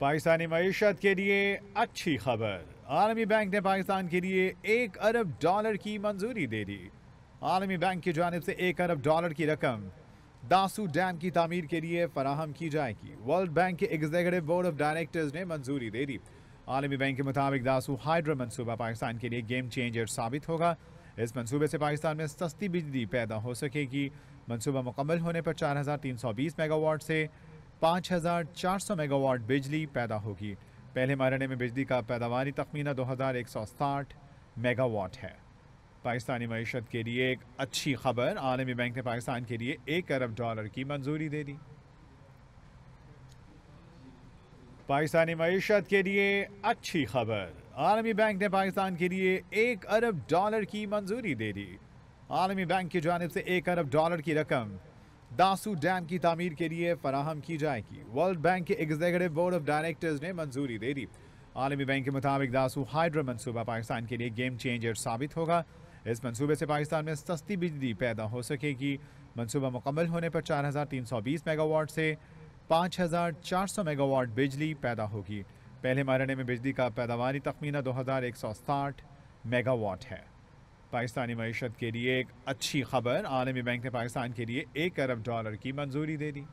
पाकिस्तानी मीशत के लिए अच्छी खबर आलमी बैंक ने पाकिस्तान के लिए एक अरब डॉलर की मंजूरी दे दी आलमी बैंक की जानब से एक अरब डॉलर की रकम दासू डैम की तमीर के लिए फराहम की जाएगी वर्ल्ड बैंक के एग्जीक्यूटिव बोर्ड ऑफ डायरेक्टर्स ने मंजूरी दे दी आलमी बैंक के मुताबिक दासू हाइड्रो मनसूबा पाकिस्तान के लिए गेम चेंजर साबित होगा इस मनसूबे से पाकिस्तान में सस्ती बिजली पैदा हो सकेगी मनसूबा मुकम्मल होने पर चार हज़ार तीन सौ बीस मेगावाट से 5,400 मेगावाट बिजली पैदा होगी पहले मरने में बिजली का पैदावारी तखमीना 2,160 मेगावाट है पाकिस्तानी मीशत के लिए एक अच्छी खबर आलमी बैंक ने पाकिस्तान के लिए एक अरब डॉलर की मंजूरी दे दी पाकिस्तानी मीशत के लिए अच्छी खबर आलमी बैंक ने पाकिस्तान के लिए एक अरब डॉलर की मंजूरी दे दी आलमी बैंक की जानब से एक अरब डॉलर की रकम दासू डैम की तमीर के लिए फराहम की जाएगी वर्ल्ड बैंक के एग्जीक्यूटिव बोर्ड ऑफ डायरेक्टर्स ने मंजूरी दे दी आलमी बैंक के मुताबिक दासू हाइड्रो मनसूबा पाकिस्तान के लिए गेम चेंजर साबित होगा इस मनसूबे से पाकिस्तान में सस्ती बिजली पैदा हो सकेगी मनसूबा मुकम्मल होने पर 4,320 मेगावाट से 5,400 मेगावाट बिजली पैदा होगी पहले मरने में बिजली का पैदावारी तखमीना साठ मेगावाट है पाकिस्तानी मीशत के लिए एक अच्छी खबर आलमी बैंक ने पाकिस्तान के लिए एक अरब डॉलर की मंजूरी दे दी